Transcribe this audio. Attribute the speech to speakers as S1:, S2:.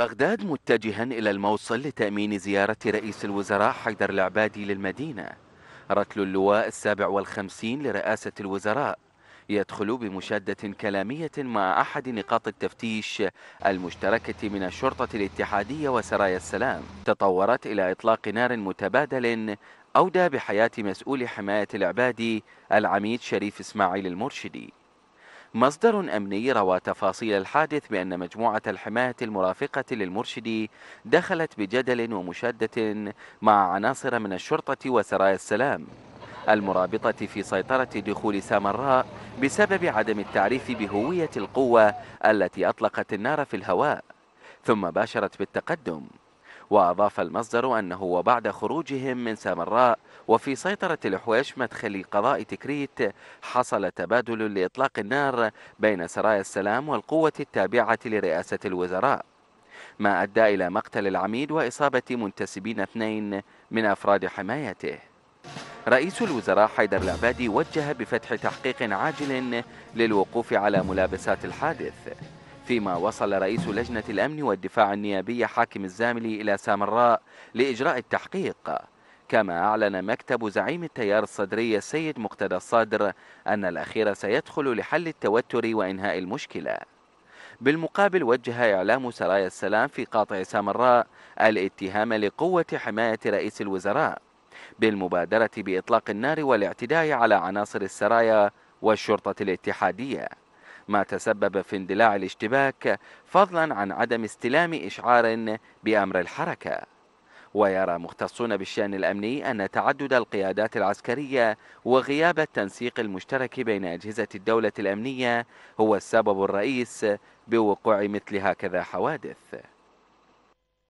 S1: بغداد متجها إلى الموصل لتأمين زيارة رئيس الوزراء حيدر العبادي للمدينة رتل اللواء السابع والخمسين لرئاسة الوزراء يدخل بمشادة كلامية مع أحد نقاط التفتيش المشتركة من الشرطة الاتحادية وسرايا السلام تطورت إلى إطلاق نار متبادل أودى بحياة مسؤول حماية العبادي العميد شريف إسماعيل المرشدي مصدر أمني روى تفاصيل الحادث بأن مجموعة الحماية المرافقة للمرشد دخلت بجدل ومشادة مع عناصر من الشرطة وسرايا السلام المرابطة في سيطرة دخول سامراء بسبب عدم التعريف بهوية القوة التي أطلقت النار في الهواء ثم باشرت بالتقدم وأضاف المصدر أنه وبعد خروجهم من سامراء وفي سيطرة الحويش مدخل قضاء تكريت حصل تبادل لإطلاق النار بين سرايا السلام والقوة التابعة لرئاسة الوزراء ما أدى إلى مقتل العميد وإصابة منتسبين اثنين من أفراد حمايته رئيس الوزراء حيدر العبادي وجه بفتح تحقيق عاجل للوقوف على ملابسات الحادث فيما وصل رئيس لجنة الأمن والدفاع النيابي حاكم الزاملي إلى سامراء لإجراء التحقيق كما أعلن مكتب زعيم التيار الصدري السيد مقتدى الصادر أن الأخير سيدخل لحل التوتر وإنهاء المشكلة بالمقابل وجه إعلام سرايا السلام في قاطع سامراء الاتهام لقوة حماية رئيس الوزراء بالمبادرة بإطلاق النار والاعتداء على عناصر السرايا والشرطة الاتحادية ما تسبب في اندلاع الاشتباك فضلا عن عدم استلام إشعار بأمر الحركة ويرى مختصون بالشأن الأمني أن تعدد القيادات العسكرية وغياب التنسيق المشترك بين أجهزة الدولة الأمنية هو السبب الرئيس بوقوع مثل هكذا حوادث